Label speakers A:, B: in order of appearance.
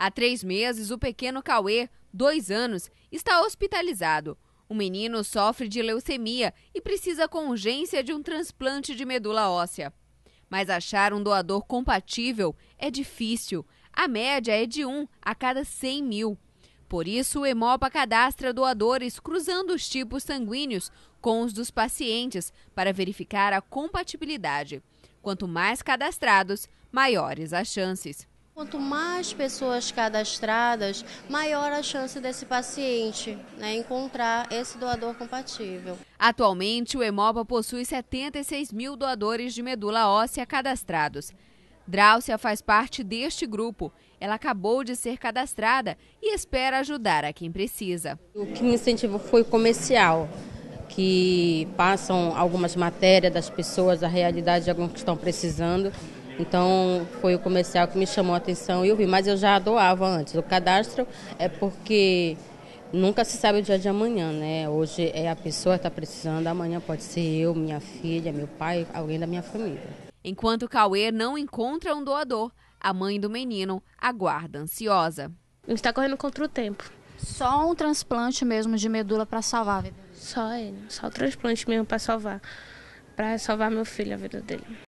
A: Há três meses, o pequeno Cauê, dois anos, está hospitalizado. O menino sofre de leucemia e precisa com urgência de um transplante de medula óssea. Mas achar um doador compatível é difícil. A média é de um a cada 100 mil. Por isso, o Hemopa cadastra doadores cruzando os tipos sanguíneos com os dos pacientes para verificar a compatibilidade.
B: Quanto mais cadastrados, maiores as chances. Quanto mais pessoas cadastradas, maior a chance desse paciente né, encontrar esse doador compatível. Atualmente, o Hemoba possui 76 mil doadores
A: de medula óssea cadastrados. Dráucia faz parte deste grupo. Ela acabou de ser cadastrada
C: e espera ajudar a quem precisa. O que me incentivou foi comercial, que passam algumas matérias das pessoas, a realidade de alguns que estão precisando. Então foi o comercial que me chamou a atenção e eu vi, mas eu já doava antes. O cadastro é porque nunca se sabe o dia de amanhã, né? Hoje é a pessoa que está precisando, amanhã pode ser eu, minha filha, meu pai, alguém da minha família.
A: Enquanto Cauê não encontra um doador, a mãe do menino aguarda
B: ansiosa. Ele está correndo contra o tempo. Só um transplante mesmo de medula para
C: salvar a vida? Só ele, só o transplante mesmo para salvar. Para salvar meu filho, a vida dele.